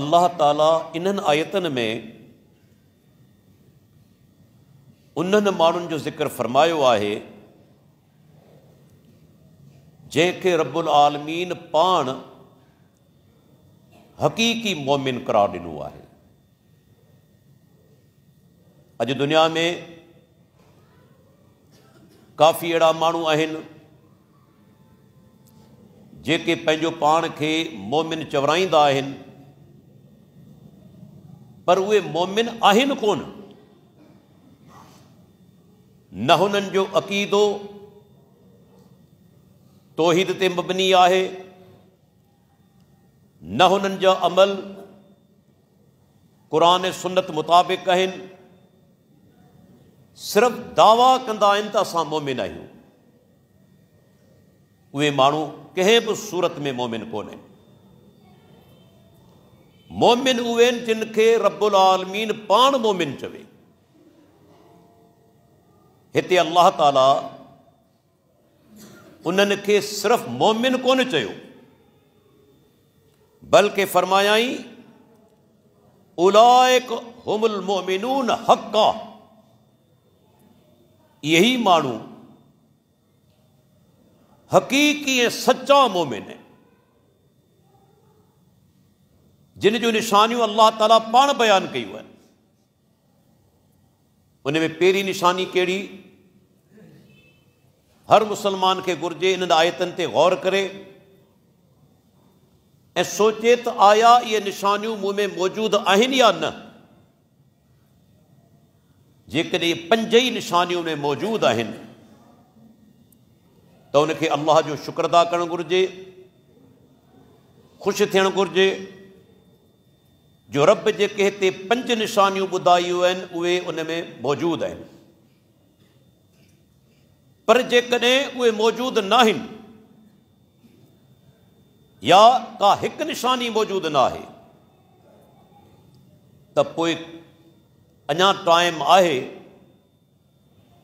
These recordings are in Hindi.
अलाह ताला इन्हनि आयतनि में उन्हनि माण्हुनि जो ज़िक्र फ़रमायो आहे जंहिंखे रबुल आलमीन पाण हक़ीकी मोमिन करार ॾिनो आहे अॼु दुनिया में काफ़ी अहिड़ा माण्हू आहिनि जेके पंहिंजो पाण खे मोमिन चवराईंदा आहिनि पर उहे मोमिन आहिनि कोन न हुननि जो अक़ीदो तौहीद ते मबनी आहे न हुननि जा अमल कुरान सुनत मुताबिक़ आहिनि सिर्फ़ु दावा कंदा आहिनि त असां मोमिन आहियूं उहे माण्हू कंहिं बि सूरत में मोमिन कोन मोमिन उहे जिन के रबुल आलमीन पान मोमिन चवे इत अल्लाह तला सिर्फ़ मोमिन को बल्कि फ़रमायाई उलायक हुमुल मोमिनून हक्का यही मानू हक़ीक़ी सच्चा सचा मोमिन है जिन जो निशानियूं अल्लाह तला पा बयान कयूं आहिनि उन में पहिरीं निशानी कड़ी हर मुसलमान खे घुर्जे इन्हनि आयतनि ते गौर करे ऐं सोचे तो आया ये निशानियूं मूं में मौजूदु आहिनि या न जेकॾहिं इहे पंज ई निशानियूं में मौजूद आहिनि तो उनखे अल्लाह जो शुक्र अदा करणु घुरिजे ख़ुशि थियणु जो रब जे जेके ते पंज निशानियूं ॿुधायूं आहिनि उहे उन में मौजूदु आहिनि पर जेकॾहिं उहे मौजूदु न आहिनि या का हिकु निशानी मौजूदु न आहे त पोइ अञा टाइम आहे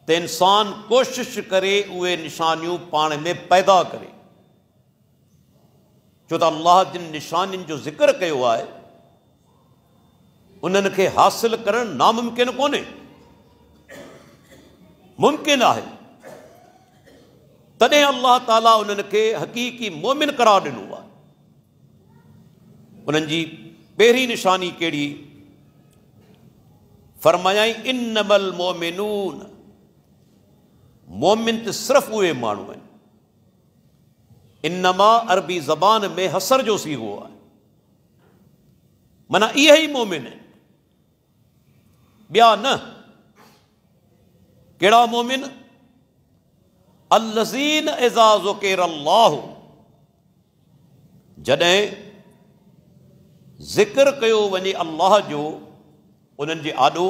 त इंसान कोशिश करे उहे निशानियूं पाण में पैदा करे छो त अलाह जिन निशानियुनि जो ज़िक्र कयो आहे उन्हनि खे हासिलु करणु नामुमकिन कोन्हे मुमकिन आहे तॾहिं अल्लाह ताला उन्हनि खे हक़ीक़ी मोमिन करार ॾिनो आहे उन्हनि जी पहिरीं निशानी कहिड़ी फरमायाई इनमल मोमिनून मोमिन त सिर्फ़ु उहे माण्हू आहिनि इनमा अरबी ज़बान में हसर जो सीगो आहे माना इहे ई मोमिन आहिनि ॿिया न कहिड़ा मोमिन अलज़ीन एज़ाज़ो केर अलाह जॾहिं ज़िक्र कयो वञे अलाह जो उन्हनि जे आॾो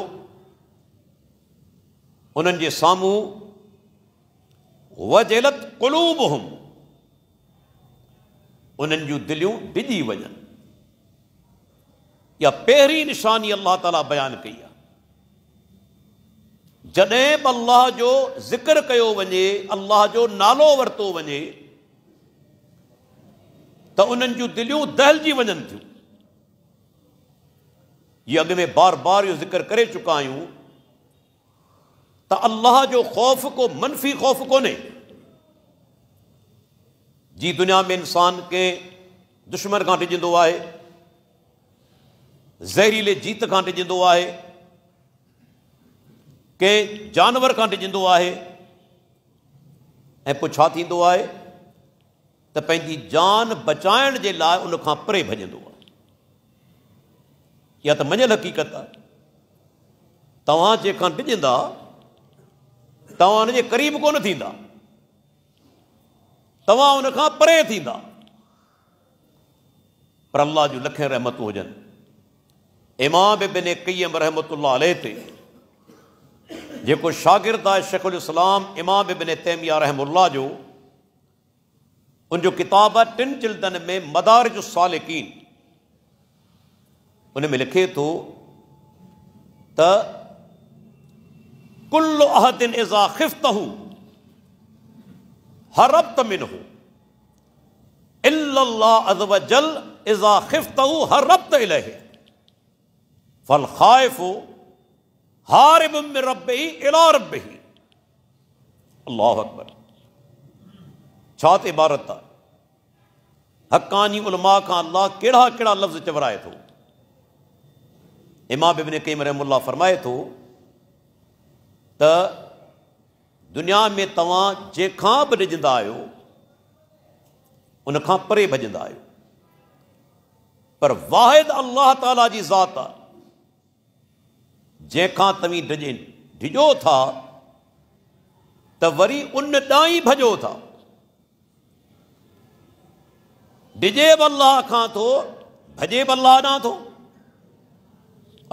उन्हनि जे साम्हूं वज़लत कुलूब हुम उन्हनि जूं दिलियूं डिॼी वञनि इहा पहिरीं निशानी अलाह ताला बयानु कई आहे जॾहिं बि अलाह जो ज़िक्र कयो वञे अलाह जो नालो वरितो वञे त उन्हनि जूं दिलियूं दहलजी वञनि थियूं इहे अॻु में बार बार इहो ज़िक्र करे चुका आहियूं त अलाह जो ख़ौफ़ को मनफ़ी ख़ौफ़ कोन्हे जी दुनिया में इंसान कंहिं दुश्मन खां डिॼंदो आहे ज़हरीले जीत खां डिॼंदो आहे કે જાનવર કાંઠે જિંદો આહે એ પૂછાતી દો આય ત પેંધી જાન બચાયણ જે લાય ઉનખા પરે ભજંદો આ યે તો મન હકીકત આ તવાજે કાં બિદંદા તવાને જે کریم કો ન થીંદા તવા ઉનખા પરે થીંદા પર اللہ જો લખે رحمت હો જન ઇમામ ابن કયમ رحمતુલ્લાહ અલેતે جو شاگرد آئے شیخ الاسلام امام ابن تیمیہ رحم اللہ جو ان جو کتاب ہے ٹن جلدن میں مدارج السالکین انہیں میں لکھے تو تا کل احد اذا خفتہو حربت منہو اِلَّا اللَّهَ عَذْوَ جَلْ اِذَا خِفْتَهُ هَرَّبْتَ إِلَيْهِ فَالْخَائِفُ हारिब में रब ही इला रब ही अल्लाह अकबर छात इबारत हकानी उलमा का अल्लाह कड़ा कड़ा लफ्ज़ चवराए तो इमाम बिबिन कईम रहमुल्ला फरमाए तो दुनिया में तव्हां जंहिंखां बि ॾिजंदा आहियो उनखां परे भॼंदा आहियो पर वाहिद अलाह ताला जी ज़ात आहे जंहिंखां तव्हीं डिॼनि डिॼो था त वरी उन ॾांहुं ई भॼो था डिजे बि अलाह खां थो भॼे बि अलाह ॾांहुं थो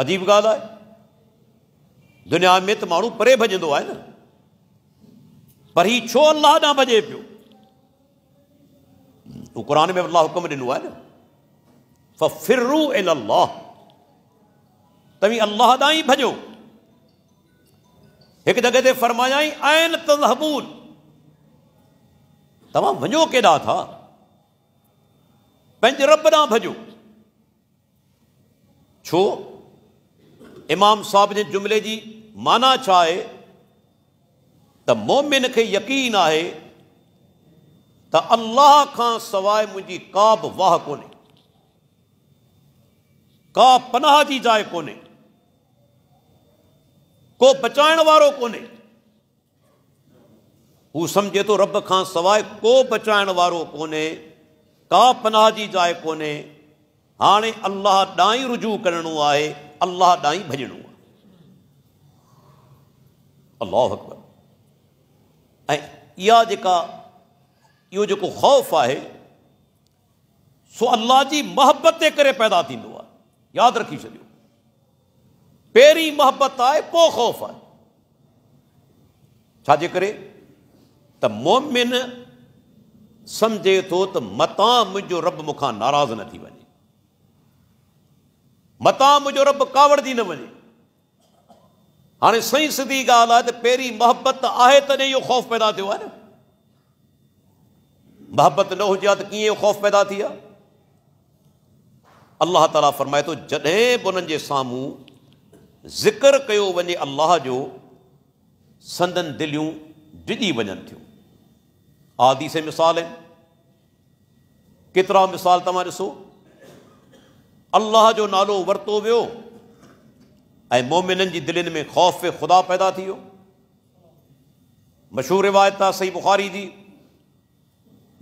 अजीब ॻाल्हि आहे दुनिया में त माण्हू परे भॼंदो आहे न पर ही छो अलाह ॾांहुं भॼे पियो हू हम्म, क़ुर में अलाह हुकुम ॾिनो आहे न फ़िरू एल अलाह तभी अल्लाह ॾांहुं भॼो हिकु जॻह ते फरमायाई आइन तज़हबून तव्हां वञो केॾा था पंहिंजे रब ॾांहुं भॼो छो इमाम साहब जे जुमले जी माना छा त मोमिन के यकीन आए त अलाह खां सवाइ मुंहिंजी का वाह कोन्हे का पनाह जी जाइ कोन्हे को बचाइण वारो कोन्हे हू सम्झे थो तो रब खां सवाइ को बचाइण वारो कोन्हे का पनाह जी जाइ कोन्हे हाणे अलाह ॾांहुं रुजू करिणो आहे अलाह ॾांहुं भॼणो आहे अलाह अकबर ऐं इहा जेका इहो जेको ख़ौफ़ आहे सो अलाह जी मोहबत जे करे पैदा थींदो आहे यादि रखी छॾियो पेरी मोहब्बत आहे पोइ ख़ौफ़ आहे छाजे करे त मोमिन सम्झे थो त मता मुंहिंजो रब मूंखां नाराज़ न थी वञे मता मुंहिंजो रब कावड़जी न वञे हाणे सही सीधी ॻाल्हि पेरी मोहब्बत पहिरीं मोहबत आहे ख़ौफ़ पैदा थियो आहे न मोहबत न हुजे हा त ख़ौफ़ पैदा थी आहे अलाह फरमाए तो जॾहिं भी उन्हनि जे ज़िक्र कयो वञे अल्लाह जो संदन दिलियूं डिॼी वञनि थियूं आदि से मिसाल आहिनि केतिरा मिसाल तव्हां ॾिसो अलाह जो नालो वरितो वियो ऐं मोमिननि जी दिलनि में ख़ौफ़ ख़ुदा पैदा थी वियो मशहूर रिवायत आहे सही बुखारी जी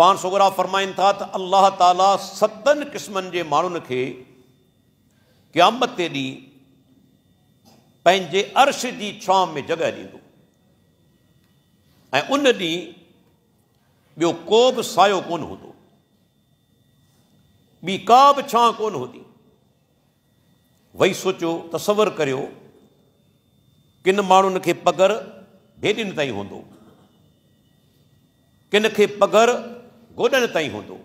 पाण सोगरा फरमाइनि था त अलाह ताला सतनि क़िस्मनि जे माण्हुनि खे क़यामत ते ॾींहुं पंहिंजे अर्श जी छांव में जॻह ॾींदो ऐं उन ॾींहुं ॿियो को बि सायो कोन हूंदो ॿी का बि छां कोन हूंदी वई सोचियो तसवर करियो किन माण्हुनि खे पघर भेॾियुनि ताईं हूंदो किन खे पघर गोॾनि ताईं हूंदो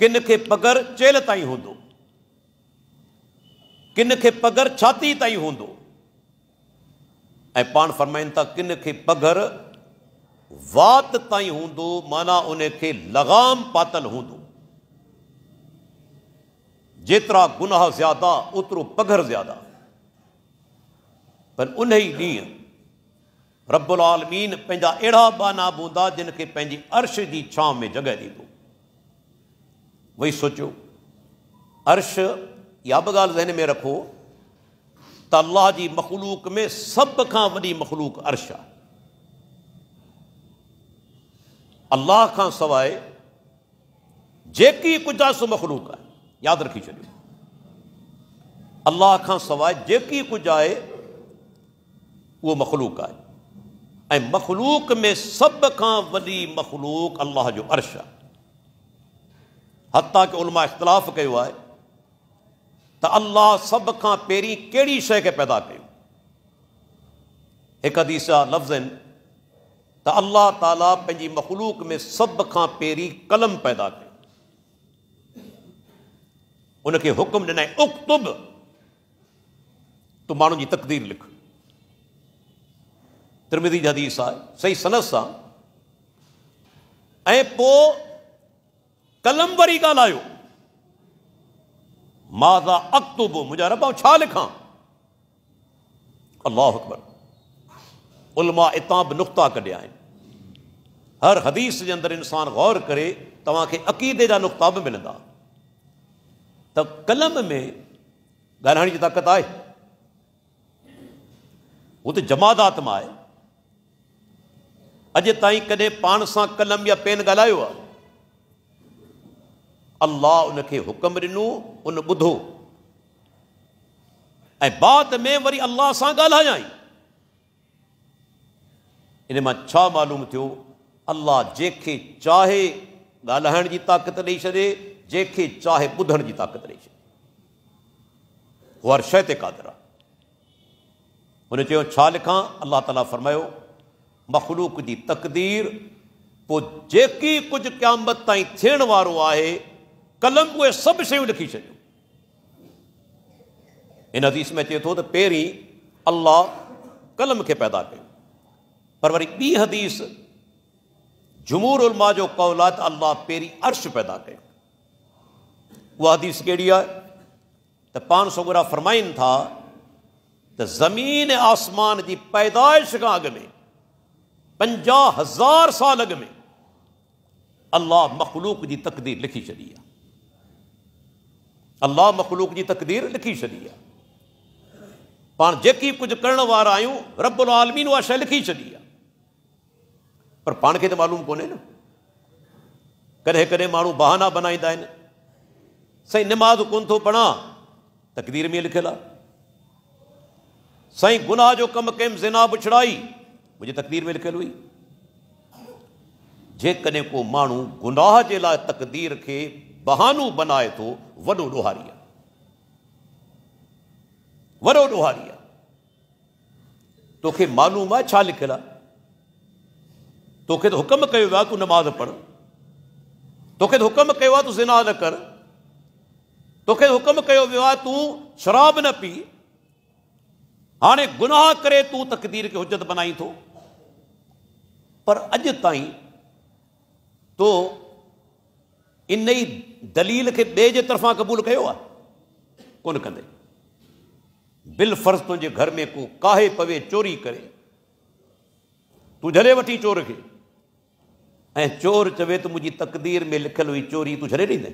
किन खे पघर चेल ताईं हूंदो किन के पगर छाती तई हों पान फरमाइन था किन के पगर वात तई हों माना उन लगाम पातल हों जरा गुनाह ज़्यादा ओतिरो पगर ज़्यादा पर उन ही ॾींहुं रबुल आलमीन पैंजा अड़ा बाना बूंदा जिनके पैं अर्श की छांव में जगह दी वही सोचो अर्श या बि ॻाल्हि ज़हन में रखो त अलाह जी मखलूक में सब खां वॾी मखलूक अर्श आहे अलाह खां सवाइ जेकी कुजासु मखलूक आहे यादि रखी छॾियो अलाह खां सवाइ जेकी कुझु आहे उहो मखलूक आहे ऐं मखलूक में सब खां वॾी मखलूक अलाह जो अर्श आहे हती की उलमा इख़्तिलाफ़ कयो आहे तो अल्लाह सब का पेरी कहिड़ी शइ के पैदा कर एक हदीस जा लफ़्ज़ आहिनि त अलाह ताला पंहिंजी मखलूक में सब का पेरी कलम पैदा कर उनके हुक्म दिन उक्तुब तूं मानू की तकदीर लिख त्रिमिदी जदीस हदीस सही सनस सां ऐं कलम वरी ॻाल्हायो माजा अक्तुब मुझे रबा छा लिखा अल्लाह अकबर उलमा इतना भी नुकता कढिया हर हदीस के अंदर इंसान गौर करे तव्हांखे अक़ीदे जा नुक़्ता बि मिलंदा त कलम में ॻाल्हाइण जी ताक़त आहे हू त जमादात में आहे अॼु ताईं कॾहिं पाण सां कलम या पेन ॻाल्हायो आहे अलाह उन खे हुकम ॾिनो उन ॿुधो ऐं बाद में वरी अलाह सां ॻाल्हायई इन मां छा मालूम थियो अलाह जंहिंखे चाहे ॻाल्हाइण जी ताक़त ॾेई छॾे जंहिंखे चाहे ॿुधण जी ताक़त ॾेई छॾे हू हर शइ ते क़ादर आहे हुन चयो छा लिखां अलाह ताला फरमायो मखलूक जी तक़दीर पोइ जेकी कुझु क़यामत ताईं थियण वारो आहे कलम उहे सभु शयूं लिखी छॾियूं हिन हदीस में अचे थो त तो पहिरीं अलाह कलम खे पैदा कयो पर वरी ॿी हदीस जमूर उलमा जो कौल आहे त अलाह पहिरीं अर्श पैदा कयो उहा हदीस कहिड़ी आहे त पाण सोगुरा फरमाइनि था त ज़मीन आसमान जी पैदाइश खां अॻु में पंजाह हज़ार साल अॻु में अलाह मखलूक जी तकदीर लिखी छॾी आहे अलाह मखलूक की तकदीर लिखी छी है पा जी कुछ करण वारा रब आलमीन उहा शइ लिखी छी है पर पान के मालूम को कदें कॾहिं मू बहाना बनाईंदा सही नमाज़ निमाज़ कोन पढ़ा तकदीर में लिखल सही गुनाह जो कम कयुमि ज़िना बुछड़ाई मुझे तकदीर में लिखल हुई जो को गुनाह के लिए तकदीर के बहानु बनाए तो वनो डोहारिया वनो डोहारिया तोखे मालूम है छा लिखियलु आहे तोखे तो हुक्म कयो आहे तूं नमाज़ पढ़ तोखे त तो हुकम कयो आहे तूं ज़िना न कर तोखे तो हुकम कयो वियो आहे तूं शराब न पी हाणे गुनाह करे तूं तकदीर खे हुजत बनाई थो पर अॼु ताईं तो इन ई दलील के ॿिए तरफा क़बूल किया आहे बिल फर्ज़ तुझे घर में को काहे पवे चोरी करे तू झले वी चोर के चोर चवे तो मुझी तकदीर में लिखल हुई चोरी तू छॾे ॾींदे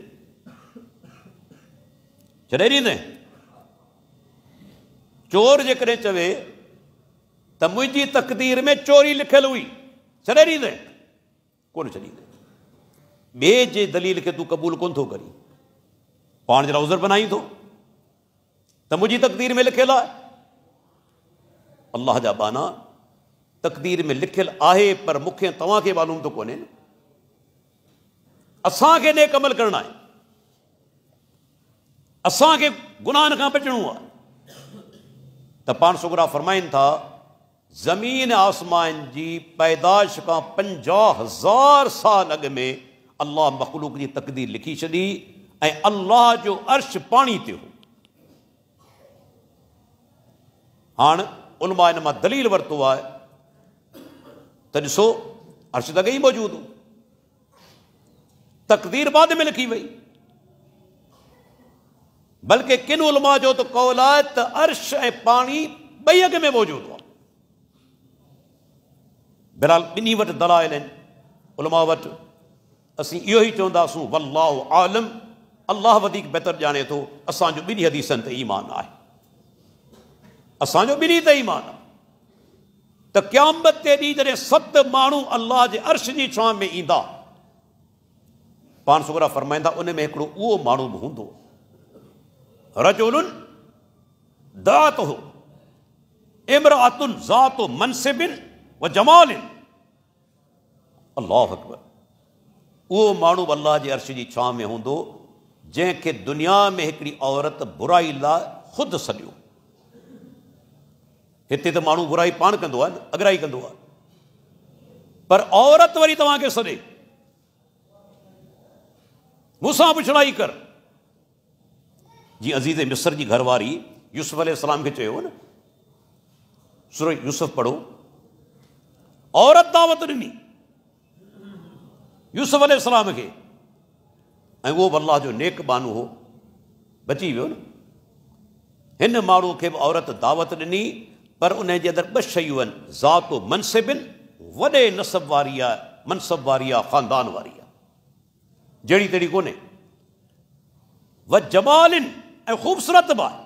छॾे ॾींदे चोर जेकॾहिं चवे तो मुझी तकदीर में चोरी लिखल हुई छॾे दींदे कोन छॾींदे बे जे दलील के तू क़बूल कोन थो करीं पाण जे उज़र बनाई तो मुझी तकदीर में लिखल आहे अलाह जा बाना तकदीर में लिखल आहे पर मूंखे तव्हांखे मालूम थो कोन्हे असांखे नेक अमल करणा आहिनि असांखे गुनाहनि खां बचणो आहे त पाण सुगरा फरमाइनि था ज़मीन आसमान की पैदाश का पंजा हज़ार साल अग में अल्लाह मखलूक की तकदीर लिखी छॾी ऐं अलाह जो अर्श पानी ते हो हाँ उन मां हिन दलील वरतो आहे त अर्श त अॻे मौजूद हो तकदीर बाद में लिखी वही बल्कि किन उलमा जो तो कौल है त अर्श ऐं पाणी ॿई अॻ में मौजूद आहे बहरहाल ॿिन्ही वटि दलायल उलमा वटि असं इो ही चवंदासूं वल्लाह आलम अल्लाह वधीक बहितर ॼाणे थो असांजो ॿिन्ही हदीसनि ते ईमान है असो बिन्हीं ते ईमान आहे त क़यामत ते ॾींहुं जॾहिं सत मू अल्लाह के अर्श की छां में इंदा पान सोगरा फरमाइंदा उनमें एक हिकिड़ो भी माण्हू रजोल दात हो इमरातुन ज़ात मनसिबिन व जमालिन अल्लाह अकबर उहो माण्हू अलाह जे अर्श जी छां में हूंदो जंहिंखे दुनिया में हिकिड़ी औरत बुराई लाइ ख़ुदि सॾियो हिते त माण्हू बुराई पाण कंदो आहे अगराई कंदो आहे पर औरत वरी तव्हांखे सॾे मूंसां पुछड़ाई कर जीअं अज़ीज़ मिस्र जी घरवारी यूसुफ अलाम खे चयो न सुर यूसुफ पढ़ो औरत दावत ॾिनी यूसुफ अलाम खे ऐं उहो बि अलाह जो नेक बानू हो बची वियो न हिन माण्हू खे बि औरत दावत ॾिनी पर उन जे अंदरि ॿ शयूं आहिनि ज़ात मनसिबिन वॾे नसब वारी आहे मनसब वारी आहे ख़ानदान वारी आहे जहिड़ी तहिड़ी कोन्हे व जमालिन ऐं ख़ूबसूरत बि आहे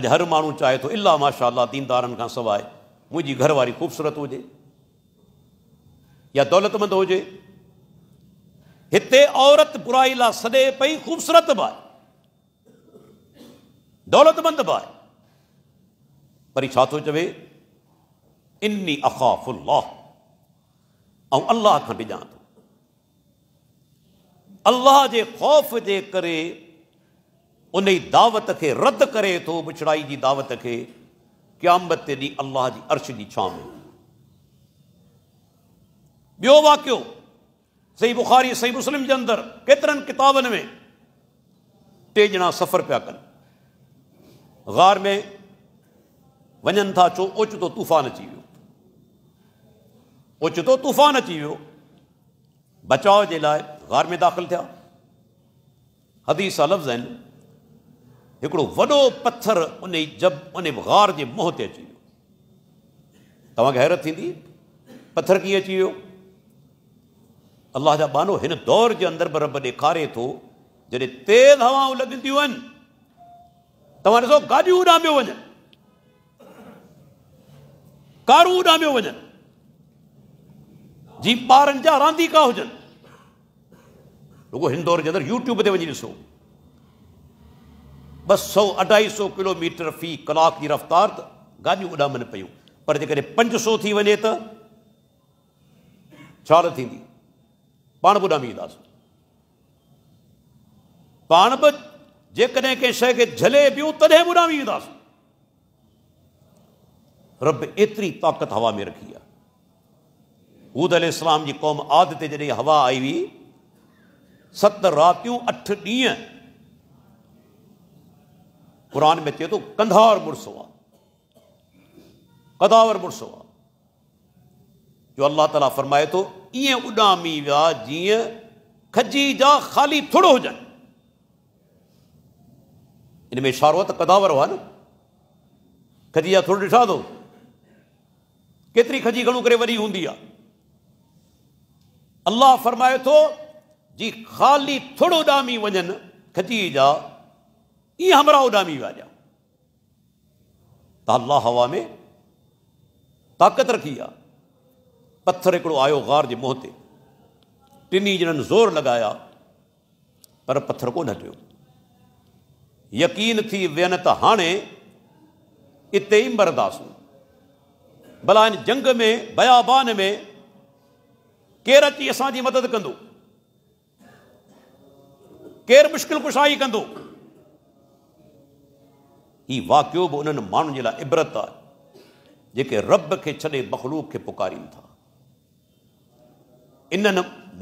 अॼु हर माण्हू चाहे थो इलाह माशा दीनदारनि खां सवाइ मुंहिंजी घरवारी ख़ूबसूरत हुजे या दौलतमंद हो हिते औरत बुराई ला सदे पई ख़ूबसूरत बि दौलतमंद बि पर छा चवे इन्नी अखाफ़ुल्लाह और अल्लाह का डिजा तो अल्लाह जे ख़ौफ़ जे करे उन दावत के रद्द करे तो बिछड़ाई जी दावत के क्यामत ते अल्लाह की जी अर्श जी छांव बो वाकियो सही बुखारी सही मुस्लिम के अंदर केतर किताबनि में टे ॼणा सफ़र पिया कनि गार में वन था चो ओचितो तूफ़ान अची वो ओचितो तूफ़ान अची वो बचाव के लिए गार में दाख़िल थे हदीस लफ्जन लफ़्ज़ आहिनि हिकिड़ो उन जब उन गार जे मुंहं ते अची वियो तव्हांखे हैरत थींदी पथर अची वियो अलाह जा बानो इन दौर के अंदर बराबरि ॾेखारे थो जॾहिं तेज़ हवाऊं लॻंदियूं आहिनि तव्हां ॾिसो गाॾियूं उॾामियो वञनि कारूं उॾामियो वञनि जीअं ॿारनि जा रांदीका हुजनि रुगो हिन दौर जे अंदरि यूट्यूब ते वञी ॾिसो ॿ सौ अढाई सौ किलोमीटर फी कलाक जी रफ़्तार त गाॾियूं उॾामनि पियूं पर जेकॾहिं पंज सौ थी वञे त छा थींदी पाण बि उॾामी ईंदासीं जेकॾहिं कंहिं शइ खे झले पियो तॾहिं बि उॾामी रब एतिरी ताक़त हवा में रखी आहे हूद अल इस्लाम जी क़ौम आद ते जॾहिं हवा आई हुई सत रातियूं अठ ॾींहं क़ुर में चए थो कंधार मुड़िसो आहे कदावर मुड़िसो आहे जो अल्लाह ताला फरमाए तो ईअं उॾामी विया जीअं खजी जा ख़ाली थोरो हुजनि इन में इशारो आहे कदावर हुआ न खजी जा थोरो ॾिसां थो तो। केतिरी खजी घणो करे वरी हूंदी आहे अलाह फरमाए थो जी ख़ाली थोरो उड़ामी वञनि खजी जा ईअं हमरा उॾामी विया ॾिया त हवा में ताक़त रखी आहे पत्थर आयो गार जे मुंहं ते टिनी ॼणनि ज़ोर लॻाया पर पत्थर को हटियो यकीन थी वियनि त हाणे इते ई मरंदासूं भला हिन जंग में बयाबान में केरु अची असांजी मदद कंदो केरु मुश्किल कुशाई कंदो हीउ वाकियो बि उन्हनि माण्हुनि इबरत आहे जेके रब के छे मखलूक खे पुकारीनि था इन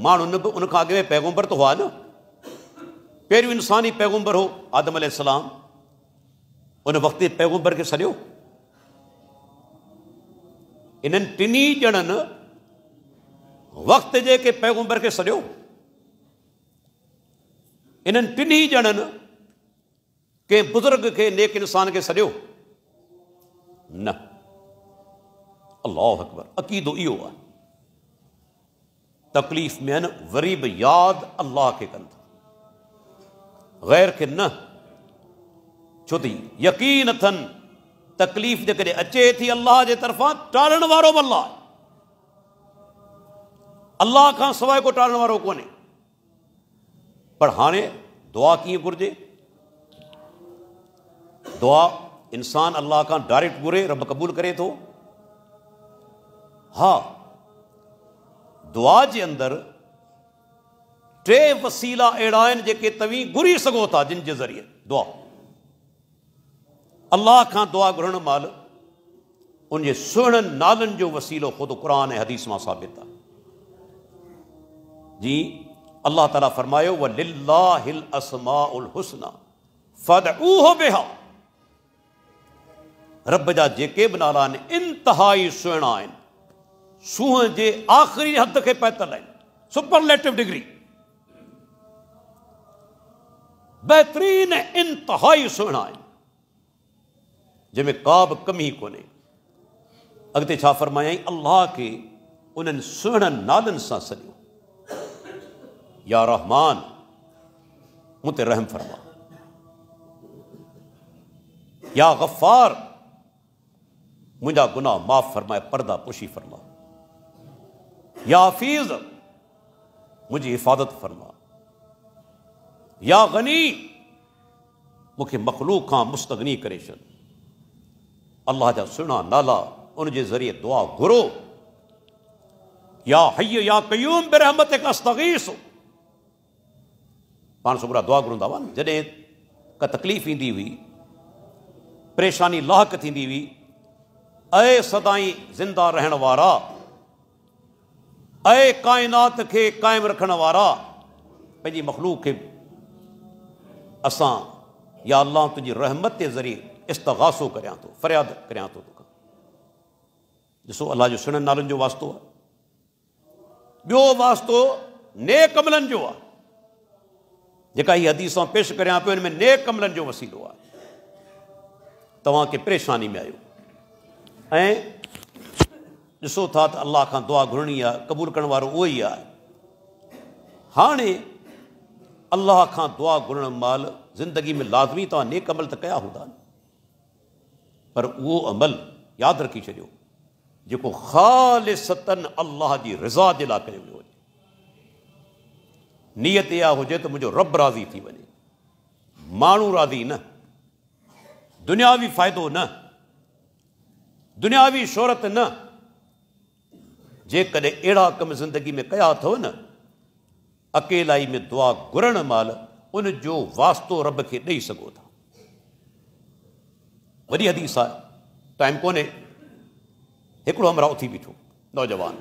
माण्हुनि उन उनखां अॻु में पैगुंबर त तो हुआ न इंसान ही पैगुंबर हो आदम अलाम उन वक्त पैगंबर के सॼो इन टिनी ॼणनि वक़्त जेके पैगुंबर खे सॼो इन्हनि टिनी ॼणनि कंहिं बुज़ुर्ग के नेक इंसान के सॼो न अलाह अकबर अक़ीदो इहो है तकलीफ़ में न गरीब याद अल्लाह के कंध गैर के न छुती यकीन अथन तकलीफ़ जो कॾहिं अचे थी अल्लाह के तरफा टालण वो बि अल्लाह अलाह खां को टालण वो को पर हाँ दुआ कि घुर्ज दुआ इंसान अल्लाह का डायरेक्ट घुरे रब क़बूल करे तो हा दुआ के अंदर टे वसीला अड़ा आहिनि जेके घुरी सघो था जिन जे ज़रिए दुआ अल्लाह का दुआ घुरण माल उन जे सुहिणनि नालनि जो वसीलो ख़ुदि क़ुर हदीस में साबित जी अल्लाह तला फ़रमायो व लिल उल हुसना फद उहो बेहा रब जा जेके बि नाला आहिनि इंतिहाई सूह के आख़िरी हद के पैतल आहिनि सुपरलेटिव डिग्री बेहतरीन इंतहाई सुहना जैमें का भी कमी को अगत फरमाया अल्लाह के उन्हें सुहन नालन से या रहमान मुते रहम फरमा या गफ़ार मुझा गुनाह माफ़ फरमाए पर्दा पोशी फरमा या हफीज मुझे हिफाजत फरमा या गनी मुख्य मखलूक खां हाँ मुस्तगनी करे छॾ अलाह जा सुना नाला उनजे ज़रिए दुआ घुरो या हय या कयूम बिरहमत का अस्तगीस पान सुबरा दुआ घुरंदा हुआ न जॾहिं का तकलीफ़ इंदी हुई परेशानी लाहक थींदी हुई ऐं सदाई ज़िंदा रहण वारा ऐं काइनात खे क़ाइमु रखण वारा पंहिंजी मखलूक खे या अलाह तुझी रहमत के ज़रिए इस्तगासो करियां थो फ़रियाद करियां थो तोखां ॾिसो जो सुहिणनि नालनि वास्तो आहे ॿियो वास्तो नेक अमलनि जो आहे जेका हदीस पेश करें पियो हिन नेक अमलनि जो वसीलो आहे तव्हांखे परेशानी में आयो ऐं ॾिसो था त अलाह खां दुआ घुरणी आहे क़बूल करण वारो उहो ई आहे हाणे अलाह खां दुआ घुरण महिल ज़िंदगी में लाज़मी तव्हां नेक अमल त कया हूंदा पर उहो अमल यादि रखी छॾियो जेको सतन अलाह जी रिज़ा जे लाइ कयो वियो हुजे नीयत इहा हुजे त मुंहिंजो रब राज़ी थी वञे माण्हू राज़ी न दुनियावी फ़ाइदो न दुनियावी शोहरत न जेकॾहिं अहिड़ा कम ज़िंदगी में कया अथव न अकेलाई में दुआ घुरण महिल उन जो वास्तो रब खे ॾेई सघो था वॾी हदीस आहे टाइम कोन्हे हिकिड़ो हमराह उथी बीठो नौजवान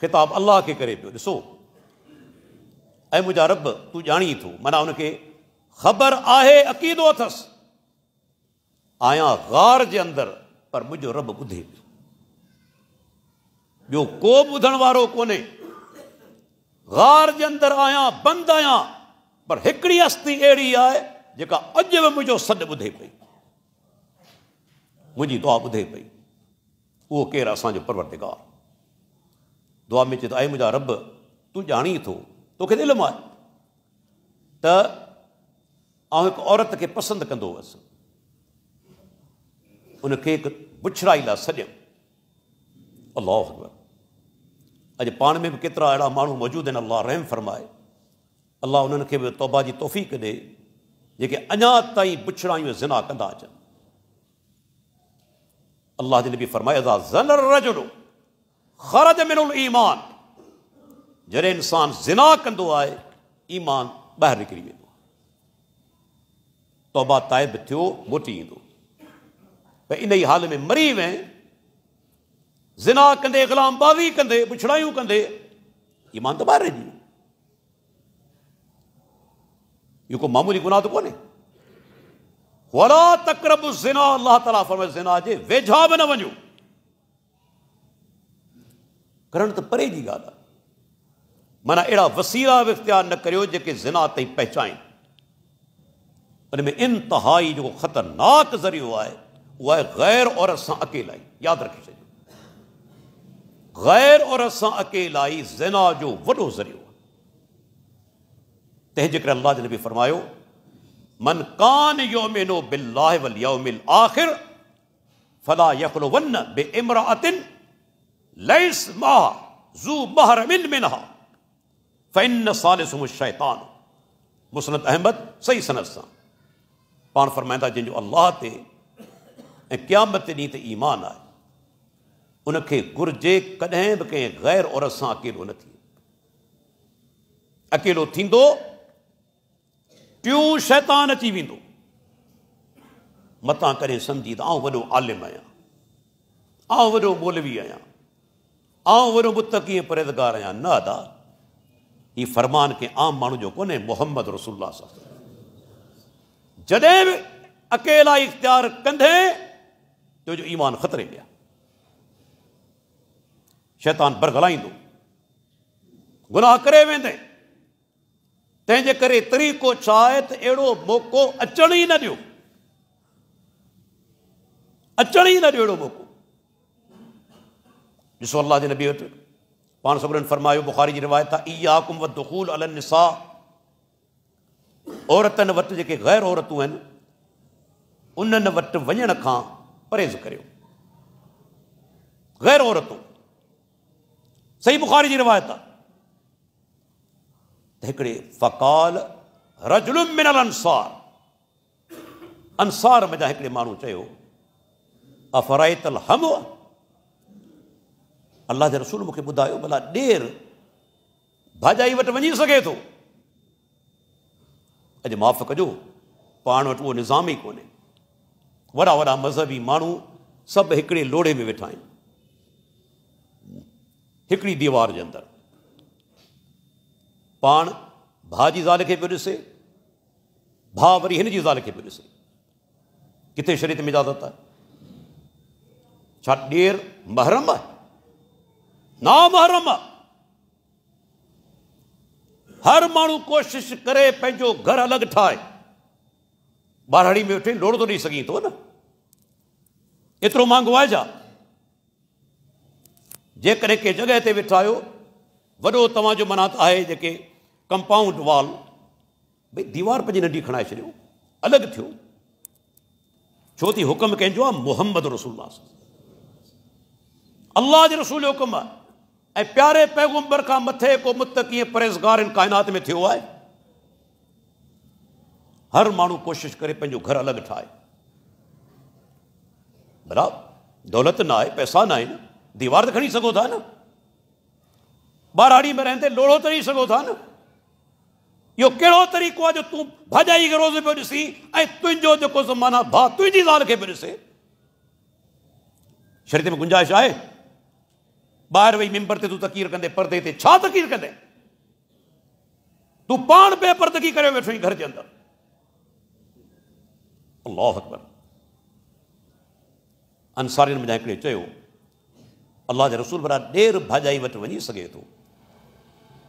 ख़िताब अलाह खे करे पियो ॾिसो ऐं मुंहिंजा रब तूं ॼाणी थो माना हुनखे ख़बर आहे अक़ीदो अथसि आहियां गार जे अंदरि पर मुंहिंजो रब ॿुधे पियो ॿियो को ॿुधण वारो कोन्हे गार जे अंदरि आहियां बंदि आहियां पर हिकिड़ी हस्ती अहिड़ी आहे जेका अॼु बि मुंहिंजो सॾु ॿुधे पई मुंहिंजी दुआ बुधे पी उहो केरु असांजो परवरदिगार दुआ में चए थो आहे रब तू जानी तो तोखे इल्मु आहे त औरत के पसंद कस हुअसि बुछड़ाई ला सॼियमि अलाह अकबर अज पाण में भी केतिरा अड़ा माण्हू मौजूद आहिनि अलाह रहम फ़रमाए अल्लाह उन्हनि खे बि तौबा जी तौफ़ दे जेके अञा ताईं पुछड़ायूं ज़िना कंदा अचनि अलाह जे नबी फरमाए ईमान जॾहिं इंसानु ज़िना कंदो आहे ईमान ॿाहिरि निकिरी वेंदो आहे तौबा ताइब थियो मोटी इन ही हाल में मरी वें ज़िना कंदे ग़ुलामबाज़ी कंदे पुछड़ायूं कंदे ईमान त ॿार जी इहो को मामूली गुनाह त तो कोन्हे वला तकरब ज़िना अलाह ताला फरमाए ज़िना जे वेझा बि न वञो करणु त परे जी गाल माना अड़ा वसीला बि इख़्तियार न करियो जेके ज़िना ताईं पहचान उन में इंतिहाई ख़तरनाक ज़रियो है उहा ग़ैर औरत सां अकेलाई यादि रखी छॾियो غیر اور اساں اکیلائی زنا جو وڈو ذریعو تہ جکر اللہ دے نبی فرمایو من کان یومن باللہ والیوم الاخر فلا یخلون بامراۃ ليس ما ذو محرم منها فان صالحهم الشیطان مسند احمد صحیح سند سان پان فرمائندا جن جو اللہ تے قیامت تے نہیں ایمان آئے उन घुरिजे कदें भी कें ग़ैर औरत से अकेलो न थिए अकेलो थो टियूं शैतान अची वो मत करे समझी तो वो आलिम आहियां वो मोलवी आहियां वो बुत मुतकीअ परेदगार आया न अदा ये फरमान के आम मानू जो को मोहम्मद रसुल्ला सां जॾहिं बि अकेला इख़्तियार कंधे तो जो ईमान ख़तरे में आहे शैतान बरगलाईंदो गुनाह करे वेंदे तंहिंजे करे तरीक़ो छा आहे मौक़ो अचण ई न ॾियो अचण ई न ॾियो अहिड़ो मौक़ो ॾिसो अलाह जे नबी वटि पाण सभिनीनि फरमायो बुखारी जी रिवायत आहे इहा व दुखूल अल निसा औरतनि वटि जेके ग़ैर औरतूं आहिनि उन्हनि वटि वञण खां परहेज़ करियो ग़ैर औरतूं सही बुखारी जी रवायत तो हिकिड़े फ़काल रजुलुम मिनल अंसार अंसार में जा हिकिड़े माण्हू चयो अफ़राइतल हम अलाह जे रसूल मूंखे ॿुधायो भला ॾेर भाॼाई वटि वञी सघे थो अॼु माफ़ कजो पाण वटि उहो निज़ाम ही को वा वॾा मज़हबी माण्हू सभु हिकिड़े लोड़े में वेठा आहिनि हिकड़ी दीवार जे अंदर पाण भाउ जी ज़ाल खे पियो ॾिसे भाउ वरी हिन जी ज़ाल खे पियो ॾिसे किथे शरीत में इजाज़त आहे छा ॾेर महरम आहे ना महरम आहे हर माण्हू कोशिशि करे पंहिंजो घरु अलॻि ठाहे ॿारड़ी में वेठे लोड़ थो ॾेई सघीं थो न एतिरो महांगो आहे छा जेकॾहिं कंहिं जगह ते वेठा आहियो वॾो तव्हांजो मना त आहे जेके कंपाउंड वॉल भई दीवार पंहिंजी नंढी खणाए छॾियो अलॻि थियो छो थी हुकुम कंहिंजो आहे मोहम्मद रसूल अलाह जे रसूल जो हुकुम आहे ऐं प्यारे पैगुंबर खां मथे को मुत कीअं परहेज़गार हिन काइनात में थियो आहे हर माण्हू कोशिशि करे पंहिंजो घरु अलॻि ठाहे बराबरि दौलत न आहे पैसा न आहिनि दीवार तो खड़ी सको था न ॿारहाड़ी में रहते लोड़ो तरी तो सको था न यो कड़ो तरीक़ो आहे जो तूं भाॼाई खे रोज़ पियो ॾिसीं ऐं तुंहिंजो जेको ज़माना भाउ तुंहिंजी ज़ाल खे पियो ॾिसे शरीर में गुंजाइश आए ॿाहिरि वही मिंबर ते तू तकीर कंदे परदे ते छा तकीर कंदे पे पर तकी करे वेठो घर के अंदर अल्लाह अकबर अंसारी ने मुझे चयो अल्लाह के रसूल बरा देर भजाई वट वही सके तो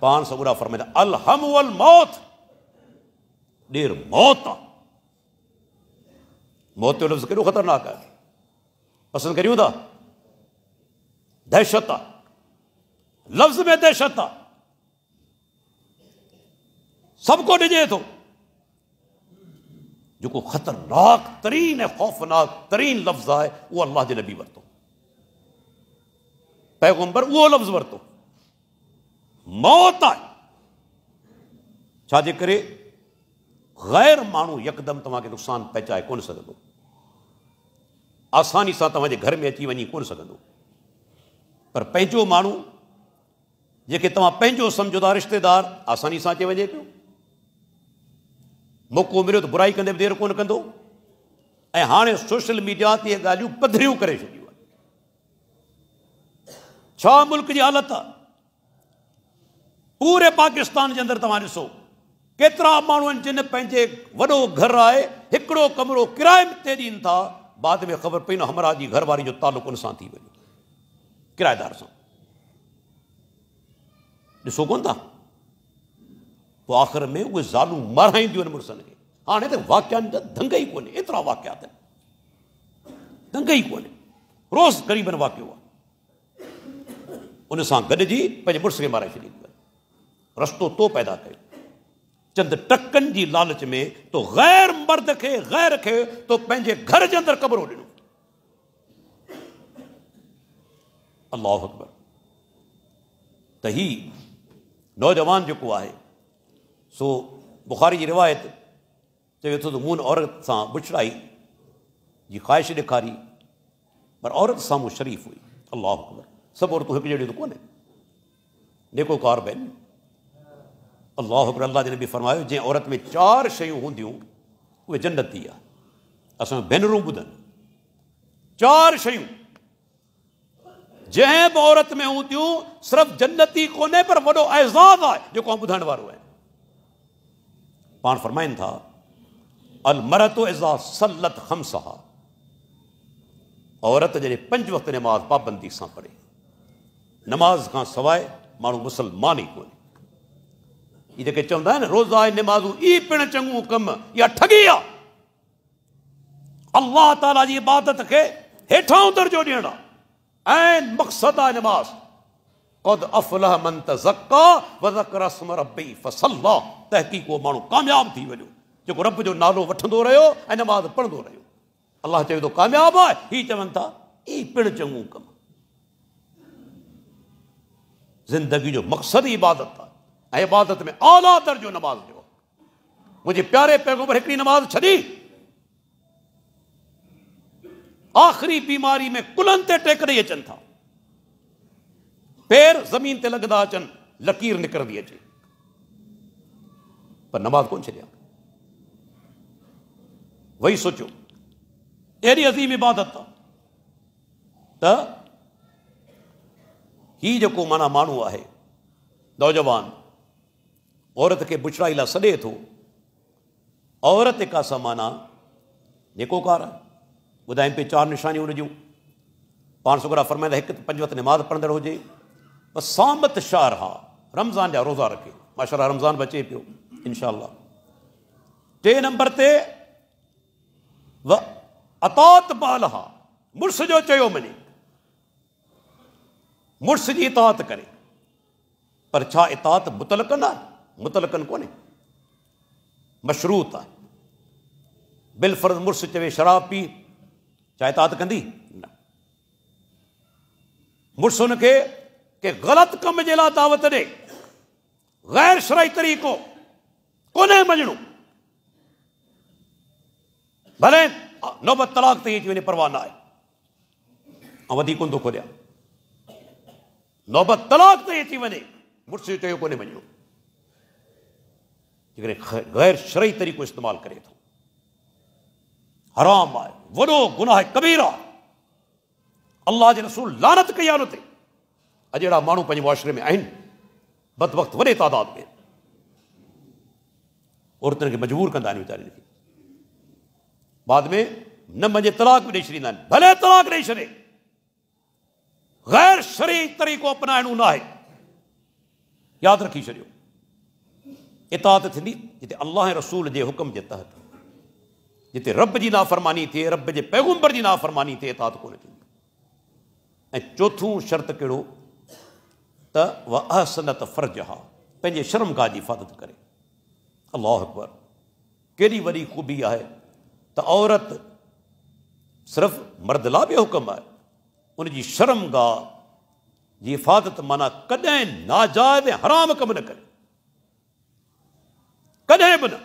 पान सगुरा फरमाए अल हम अल मौत देर मौत मौत जो तो लफ़्ज़ केॾो ख़तरनाक है पसंद करियूं था दहशत लफ़्ज़ में दहशत सबको डिजे तो जो थो ख़तरनाक तरीन ऐं ख़ौफ़नाक तरीन लफ़्ज़ आहे वो अल्लाह के नबी वरितो पैगंबर वो लफ्ज वरतो मौत आए छाजे करे गैर माण्हू यकदमि तव्हांखे नुकसान पहचाए कोन सघंदो आसानी सां तव्हांजे घर में अची वञी कोन सघंदो पर पंहिंजो माण्हू जेके तव्हां पंहिंजो सम्झो रिश्तेदार आसानी सां अचे वञे पियो मौक़ो मिलियो तो बुराई कंदे बि देरि कोन कंदो ऐं हाणे सोशल मीडिया ते ॻाल्हियूं पधरियूं करे छॾियूं छा मुल्क जी हालत आहे पूरे पाकिस्तान के अंदर तव्हां ॾिसो केतिरा जिन पंहिंजे वॾो घरु आहे हिकिड़ो कमिरो किराए ते ॾीनि था बाद में ख़बर पई न हमरा जी घर जो तालुक उन किराएदार सां ॾिसो कोन आख़िर में उहे जालू माराईंदियूं आहिनि मुड़ुसनि खे हाणे त दंग ही को एतिरा वाकिया दंग ई कोन्हे रोज़ गरीबन वाक्य आहे उन सां गॾिजी पंहिंजे मुड़ुस खे माराए रस्तो तो पैदा कयो चंद टकनि जी लालच में तो ग़ैर मर्द खे ग़ैर खे तो पंहिंजे घर जे अंदरि कबरो ॾिनो अलाह अकबर त ही नौजवान जेको आहे सो बुखारी जी रिवायत चवे थो त औरत सां बुछड़ाई जी ख़्वाहिश ॾेखारी पर औरत साम्हूं शरीफ़ हुई अलाह अकबर सबर तोखे पिजड़ियो त कोन्हे नेकोकार बि आहिनि अलाह अकबर अलाह जे नबी फरमायो जंहिं औरत में चार शयूं हूंदियूं उहे जन्नती आहे असां भेनरूं ॿुधनि चारि शयूं जंहिं बि औरत में हूंदियूं सिर्फ़ु जन्नती कोन्हे पर वॾो एज़ाज़ आहे जेको ॿुधण वारो आहे पाण फरमाइनि था अल मरत एज़ा सलत हमसहा औरत जॾहिं पंज वक़्त नमाज़ पाबंदी सां पढ़े नमाज़ का सवाइ मू मुसलमान ई कोन्हे हीअ जेके चवंदा आहिनि रोज़ा ऐं निमाज़ू इहे पिणु चङो कमु इहा ठगी आहे अलाह ताला जी इबादत खे हेठां दर्जो ॾियणु आहे ऐं मक़सदु आहे निमाज़ क़द अफलह मन त ज़का वज़कर असम रबी फसल्ला तहक़ीक़ उहो माण्हू कामयाबु थी वञो जेको रब जो नालो वठंदो रहियो ऐं नमाज़ पढ़ंदो रहियो अलाह चवे थो कामयाबु आहे हीअ चवनि था जिंदगी जो मकसद ही इबादत था इबादत में आला जो नमाज जो मुझे प्यारे पैगुंबर हिकिड़ी नमाज़ छदी आख़िरी बीमारी में कुलनि ते टेकड़े अचन था पैर ज़मीन ते लगदा अचन लकीर निकिरंदी अचे पर नमाज़ कौन छिया वही सोचो एडी अज़ीम इबादत था ही जो माना माण्हू है नौजवान औरत के बुछड़ाई ला सदे तो औरत का समाना नेकोकार आहे ॿुधाइनि पे चार निशानी हुन जूं सौ ग्राम फरमाईंदा हिकु त पंज वक़्त निमाज़ हो सामत शार हा रमज़ान जा रोज़ा रखे माशा रमज़ान बचे पियो इनशा टे नंबर ते व अतात बाल हा मुड़स जो चयो मनी मुड़स की इतात करें पर इतात मुतलकन आहे मुतलकन को मशरूत आ बिलफर्ज़ मुड़स चवे शराब पी चाहे इतात की मुड़स मुड़ुसु के ग़लति कम के लाइ दावत दे ग़ैर शराई तरीक़ो को मञिणो भले नौबत तलाक ते परवाह ना है दुख वधीक खोलिया नौबत तलाक त तो थी वञे मुड़ुसु चयो कोन्हे वञो जेकॾहिं गैर शरई तरीक़ो इस्तेमाल करे थो तो। हराम आहे वॾो गुनाह कबीर आहे जे रसूल लानत कई आहे हुन ते अॼु अहिड़ा माण्हू पंहिंजे में आहिनि बद वक्त वॾे तादाद में औरतुनि खे मजबूर कंदा आहिनि वीचारनि बाद में न मञे तलाक भी ॾेई छॾींदा भले तलाक ॾेई छॾे गैर शरी तरीक़ो अपना ना आहे यादि रखी छॾियो इताद थींदी जिते अलाह रसूल के हुक्म के तहत जिते रब की नाफ़रमानी थे रब के पैगुंबर की नाफ़रमानी थे इताद को चौथों शर्त कड़ो त उहा असनत फ़र्ज़ हा पंहिंजे शर्मगाह की हिफ़ाज़त करें अल्लाह अकबर केॾी वही ख़ूबी है त औरत सिर्फ़ मर्द लाइ बि हुकुम आहे उन जी शर्म गा जी हिफ़ाज़त माना कदें नाजायज हराम कम न करे कदें बि न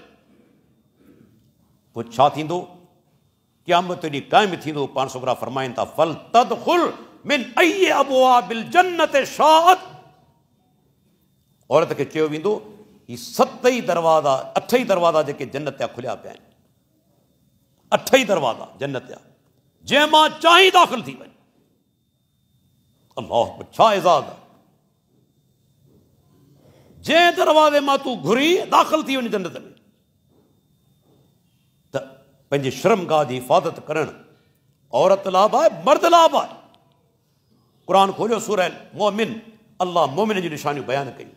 पोइ छा थींदो क़यामत ॾींहुं क़ाइमु थींदो पाण सोबरा फरमाइनि था फल तद खुल मिन बिल जन्नत शाहत औरत खे चयो वेंदो ही सतई दरवाज़ा अठई दरवाज़ा जेके जन्नत जा खुलिया पिया आहिनि अठई दरवाज़ा जन्नत जा जंहिं मां चाहीं दाख़िल थी वञे अल्लाह अच्छा एज़ाज़ जंहिं दरवाज़े में तूं घुरी दाख़िल थी वञ जन्नत में त पंहिंजे शर्मगाह हिफ़ाज़त करणु औरत लाभ है मर्द लाभ बि आहे क़ुर सुर मोमिन अल्लाह मोमिन जूं निशानी बयान कयूं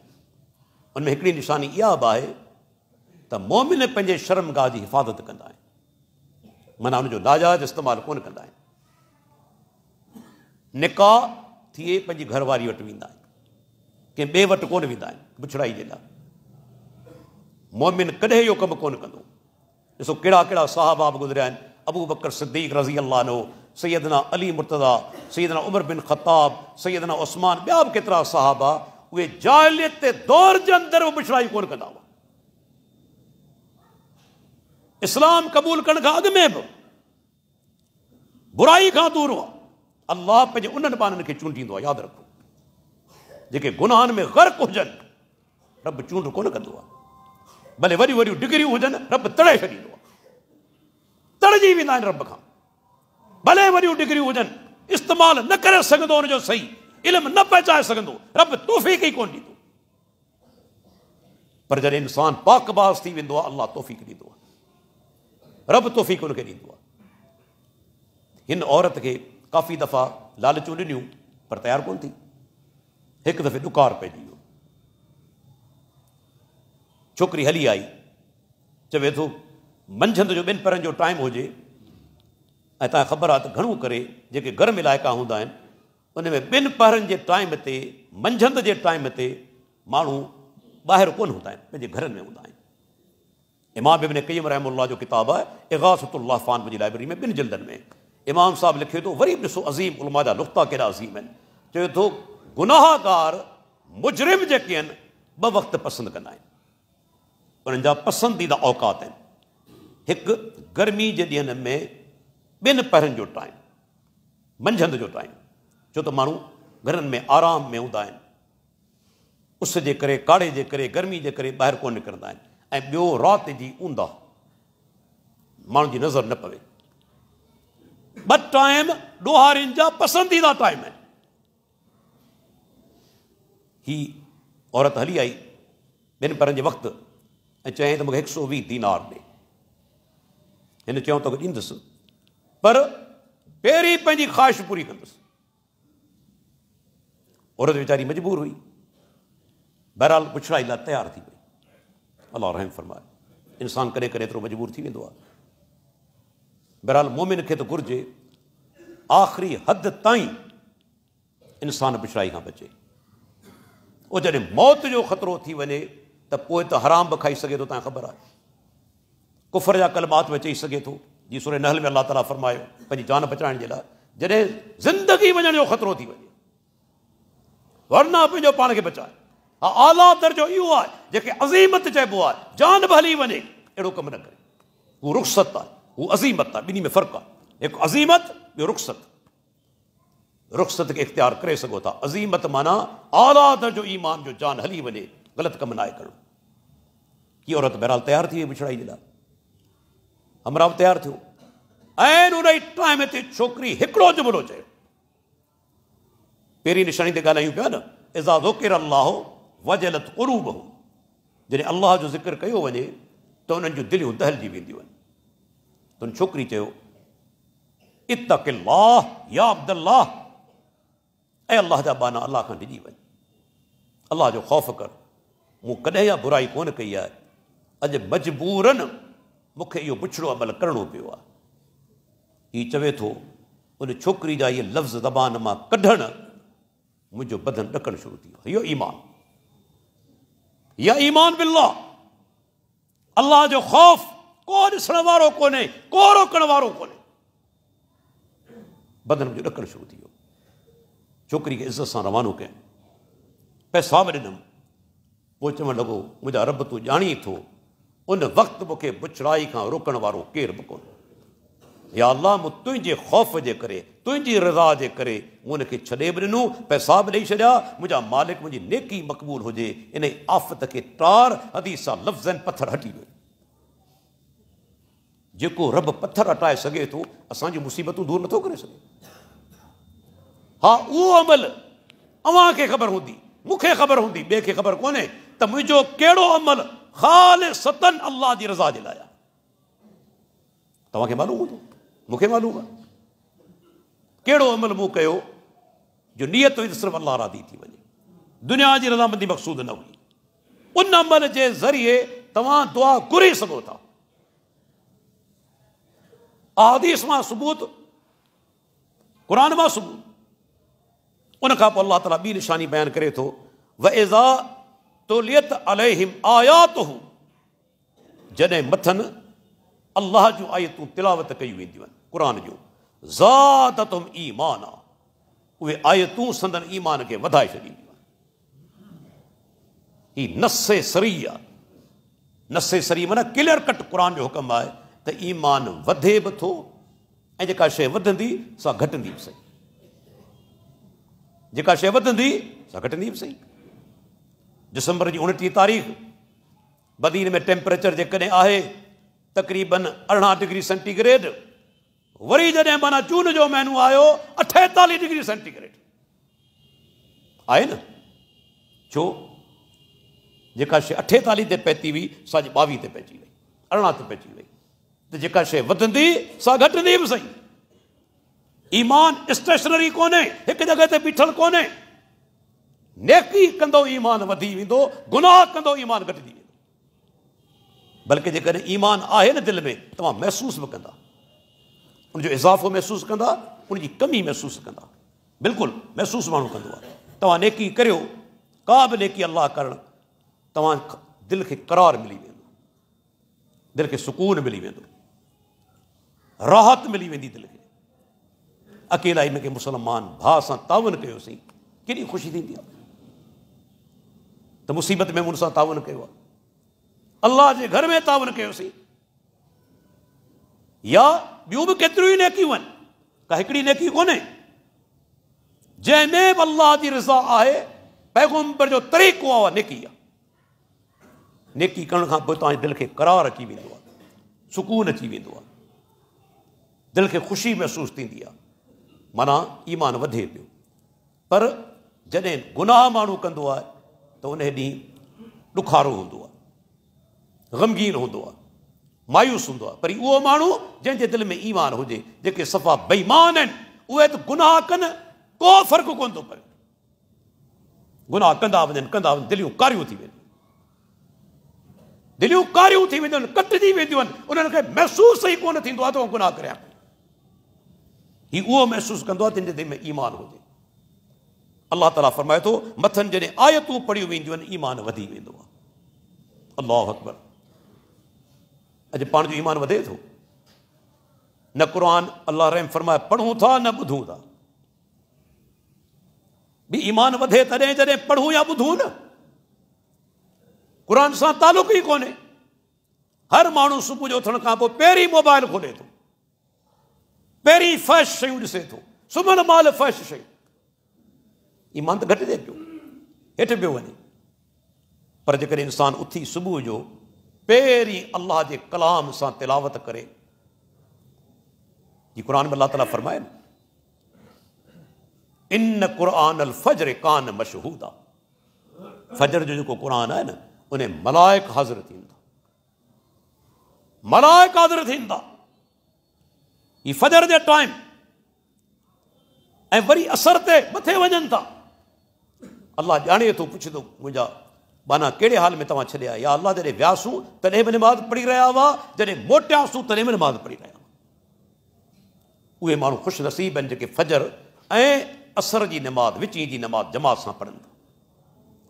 उनमें हिकिड़ी निशानी इहा बि आहे त मोमिन पंहिंजे शर्मगाह जी हिफ़ाज़त कंदा माना हुनजो नाजाइज़ इस्तेमालु कोन कंदा थिए पंहिंजी घरवारी वटि वेंदा आहिनि कंहिं ॿिए वटि कोन वेंदा आहिनि बुछड़ाई जे लाइ मोमिन कॾहिं इहो कमु कोन कंदो ॾिसो कहिड़ा कहिड़ा साहबा बि गुज़रिया आहिनि अबू बकर सिद्दीक रज़ी अलाह सैदना अली मुर्तदा सैदना उमर बिन ख़ताब सैदना उस्मान ॿिया बि केतिरा साहबा उहे जाइलियत ते दौर जे अंदरि उहे बुछड़ाई कोन कंदा हुआ इस्लाम क़बूल करण खां अॻु में बि बुराई खां दूर हुआ अल्लाह पंहिंजे उन्हनि बाननि खे चूंडींदो आहे यादि रखो जेके गुनाहनि में गर्क हुजनि रब चूंड कोन कंदो आहे भले वॾियूं वॾियूं डिग्रियूं हुजनि रब तड़े छॾींदो आहे तड़जी वेंदा आहिनि रब खां भले वॾियूं डिग्रियूं हुजनि इस्तेमालु न करे सघंदो हुनजो सही इल्मु न पहुचाए सघंदो रब तोहफ़ी ई कोन ॾींदो पर जॾहिं इंसान पाकबाज़ थी वेंदो आहे अलाह तोहफ़ी ॾींदो आहे रब तोहफ़ी हुनखे ॾींदो आहे हिन औरत खे काफ़ी दफ़ा लालच ॾिनियूं पर तयारु कोन थी हिकु दफ़े ॾुकार पइजी वियो छोकिरी हली आई चवे थो मंझंदि जो ॿिनि परनि जो टाइम हुजे ऐं तव्हांखे ख़बर आहे त घणो करे जेके गर्म इलाइक़ा हूंदा आहिनि उन में ॿिनि पहरनि जे टाइम ते मंझंदि जे टाइम ते माण्हू ॿाहिरि कोन हूंदा आहिनि पंहिंजे घरनि में हूंदा आहिनि इमाम इबिन कईम रहम जो किताबु आहे इगासतुल्ला फ़ान मुंहिंजी लाइब्रेरी में ॿिनि जिल्दनि में इमाम साहब लिखे तो वरी ॾिसो अज़ीम उलमादा नुक़्ता कहिड़ा अज़ीम आहिनि चवे थो गुनाहगार मुजरिम जेके आहिनि ॿ वक़्त पसंदि कंदा आहिनि पसंदीदा औकात आहिनि हिकु गर्मी के ॾींहंनि में ॿिनि पहिरनि जो टाइम मंझंदि जो टाइम छो तो माण्हू घर में आराम में हूँ आहिनि उस के करे काड़े जे करे गर्मी के करे ॿाहिरि कोन निकिरंदा आहिनि ऐं जी ऊंदा माण्हुनि जी नज़र न पवे ॿ टाइम ॾोहारियुनि जा पसंदीदा टाइम आहिनि ही औरत हली आई ॿिनि तो तो पर जे वक़्तु ऐं चयईं त सौ वी दीनार ॾे हिन चयूं तोखे ॾींदुसि पर पेरी पंहिंजी ख़्वाहिश पूरी कंदुसि औरत वीचारी मजबूर हुई बहरहाल पुछड़ा लाइ तयारु थी वई अलाह रहम फरमाए इंसानु कॾहिं कॾहिं एतिरो मजबूर थी वेंदो बहरहाल मोमिन के तो घुरिजे आख़िरी हद ताईं इंसान पिछड़ाई का बचे उहो जॾहिं मौत जो ख़तरो थी वञे त हराम बि खाई सघे थो तव्हांखे ख़बर आहे कुफर जा कलमात बि चई सघे थो जीअं सूर नहल में अल्लाह तला फरमा पंहिंजी जान बचाने के लिए जैसे ज़िंदगी वजन जो ख़तरो थी वञे वरना पंहिंजो पाण खे बचाए हाँ आला दर्जो इहो आहे जेके अज़ीमत जान बि हली वञे अहिड़ो कमु न करे हू रुख़्सत है हू अज़ीमत आहे ॿिन्ही में फ़र्क़ु आहे हिकु अज़ीमत रुखसत रुख़सत खे इख़्तियार करे सघो था अज़ीमत माना आलाद जो ईमान जो जान हली वञे ग़लति कमु न आहे करिणो कीअं औरत बहिराल तयारु थी वई मिछड़ाई जे लाइ हमराह तयारु थियो छोकिरी हिकिड़ो जमिरो चयो पहिरीं निशानी ते ॻाल्हायूं पिया न इज़ा अलाह وجلت वजलतरूब हो जॾहिं अलाह जो ज़िक्र कयो वञे त उन्हनि जूं दिलियूं दहलजी वेंदियूं تن चयो इताह ऐं अलाह जा बाना अलाह खां ॾिॼी वञ अलाह जो ख़ौफ़ कर मूं कॾहिं या बुराई कोन कई आहे अॼु मजबूरन मूंखे इहो पुछड़ो अमल करणो पियो आहे हीउ चवे थो उन छोकिरी जा इहे लफ़्ज़ ज़बान मां कढणु मुंहिंजो बदन ॾकणु शुरू थी वियो यो ईमान या ईमान बिल्ला अलाह जो ख़ौफ़ કોરસણ વાળો કોને કોરોકણ વાળો કોને બदन જો ડકણ શરૂ થયો છોકરી કે ઇજત સા રવાનો કે પૈસા મે દમ પોચ મે લાગો મુજે અરબ તુ જાણી થુ ઉન વખત મુકે બુછરાઈ કા રોકણ વાળો કેર કોન يا અલ્લાહ મુ તુ જે خوف જે કરે તુ જે રઝા જે કરે ઉને કે છડે બડનુ પૈસા બને છડા મુજા માલિક મુજી નેકી મકબૂલ હોજે ઇને આફત કે ટાર હદીસા لفظન પથર હટી ગયો जो रब पत्थर हटाए सके तो असांजी मुसीबतूं दूर नथो करे सघे हा उहो अमल अव्हां खे ख़बर हूंदी मूंखे ख़बर हूंदी ॿिए ख़बर कोन्हे त मुंहिंजो अमल ख़ाल सतन अलाह जी रज़ा जे लाइ मालूम हूंदो मूंखे मालूम आहे कहिड़ो अमल मूं जो नियत हुई त सिर्फ़ु रादी थी वञे दुनिया की रज़ामंदी मकसूद न हुई उन अमल के ज़रिए तव्हां दुआ घुरी सघो आदीस मां सबूत कुरान मां सबूत उन खां पोइ अलाह ताला ॿी निशानी बयानु करे थो तो, व एज़ा तोलियत अलहिम आयात हू जॾहिं मथनि अलाह जूं आयतूं तिलावत कयूं वेंदियूं आहिनि क़ुर जूं ज़ात तुम ईमान आहे उहे आयतूं संदन ईमान खे वधाए छॾींदियूं आहिनि हीअ नसे सरी आहे नसे सरी माना क्लियर कट क़ुर जो हुकम आहे त ईमान वे बि थो ऐं जेका शइ वधंदी घटंदी बि सही जेका शइ वधंदी सां घटंदी बि सही दिसंबर की उणटी तारीख़ बदीन में टेम्परेचर जेकॾहिं आहे तक़रीबन अरिड़हं डिग्री सेंटीग्रेड वरी जॾहिं माना जून जो महीनो आयो अठेतालीह डिग्री सेंटीग्रेड आए न छो जेका शइ अठेतालीह ते हुई साॼी ॿावीह ते पइजी वई अरिड़हं त जेका शइ सा घटी भी सही ईमान स्टेशनरी को हिकु जॻह बीठल कोन्हे नेकी कंदो ईमान वधी वेंदो गुनाह कंदो ईमान घटिजी बल्कि जेकॾहिं ईमान आहे न दिल में तव्हां महसूस भी कंदा उनजो इज़ाफ़ो महसूस कंदा उनजी कमी महसूस कंदा बिल्कुल महसूस मू कंदो आहे तव्हां नेकी करियो का बि नेकी करार मिली वेंदो दिलि खे सुकून मिली वो राहत मिली वी दिल के अकेला इनके मुसलमान भा सां तावन कयोसीं केॾी ख़ुशी थी तो मुसीबत में हुन तावन किया अल्लाह के घर में तावन कयोसीं या ॿियूं भी केतिरियूं ई नेकियूं आहिनि का हिकिड़ी नेकी को जैमें भी अल्लाह की रिजा आहे पैगुम्बर जो तरीक़ो आ नेकी आहे नेकी करण खां पोइ करार अची वो सुकून अची वो दिल के ख़ुशी महसूस थी माना ईमान वे पियो पर जै गुनाह मू कंदो आहे त उन ग़मगीन हों मायूस हों पर वो मू जंहिंजे दिल में ईमान हो जेके सफ़ा बेईमान उ उहे गुनाह कन को फर्क को पे गुनाह कंदा वन कंदा वञनि दिलियूं कारियूं थी वेंदियूं दिलियूं कारियूं थी वेंदियूं आहिनि कटिजी गुनाह करिया ही उहो महसूस कंदो आहे तंहिंजे दिलि में ईमान हुजे अलाह ताला फरमाए थो तो, मथनि जॾहिं आयतूं पढ़ियूं वेंदियूं आहिनि ईमान वधी वेंदो आहे अलाह अकबर अॼु पाण जो ईमान वधे थो न कुरान अलाह रहम फरमाए पढ़ूं था न ॿुधूं था बि ईमान वधे तॾहिं जॾहिं पढ़ूं या ॿुधूं न क़ुर सां तालुक़ ई कोन्हे हर माण्हू सुबुह जो उथण खां पोइ पहिरीं मोबाइल खोले थो पेरी फश शयूं ॾिसे थो सुम्हण महिल फश शयूं ईमान त घटिजे पियो हेठि पियो वञे पर जेकॾहिं इंसानु उथी सुबुह जो पहिरीं अलाह जे कलाम सां तिलावत करे हीअ क़ुर में अलाह ताला फरमाए न इन क़ुर फजर कान मशहूद आहे फजर जो जेको क़ुर आहे न उन मलाइक हाज़िर थींदा मलाइक हाज़िर थींदा ये फजर जे टाइम ऐं वरी असर ते मथे वञनि था अलाह ॼाणे थो पुछंदो मुंहिंजा माना कहिड़े हाल में तव्हां छॾिया या अलाह जॾहिं वियासूं तॾहिं बि निमाज पढ़ी रहिया हुआ जॾहिं मोटियासीं तॾहिं बि नमाज़ पढ़ी रहिया हुआ उहे माण्हू ख़ुशि नसीब आहिनि जेके फजर ऐं असर जी नमाज़ विचीं जी नमाज़ जमात सां पढ़नि था